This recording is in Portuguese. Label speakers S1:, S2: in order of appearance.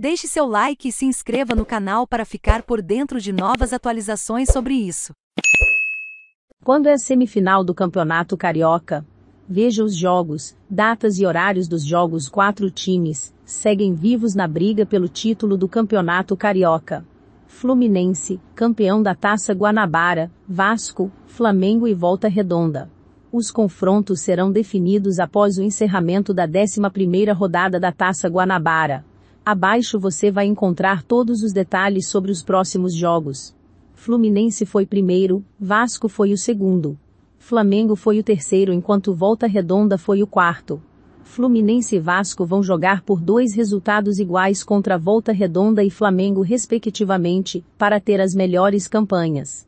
S1: Deixe seu like e se inscreva no canal para ficar por dentro de novas atualizações
S2: sobre isso. Quando é semifinal do Campeonato Carioca? Veja os jogos, datas e horários dos jogos. Quatro times seguem vivos na briga pelo título do Campeonato Carioca. Fluminense, campeão da Taça Guanabara, Vasco, Flamengo e Volta Redonda. Os confrontos serão definidos após o encerramento da 11ª rodada da Taça Guanabara. Abaixo você vai encontrar todos os detalhes sobre os próximos jogos. Fluminense foi primeiro, Vasco foi o segundo. Flamengo foi o terceiro enquanto Volta Redonda foi o quarto. Fluminense e Vasco vão jogar por dois resultados iguais contra Volta Redonda e Flamengo respectivamente, para ter as melhores
S3: campanhas.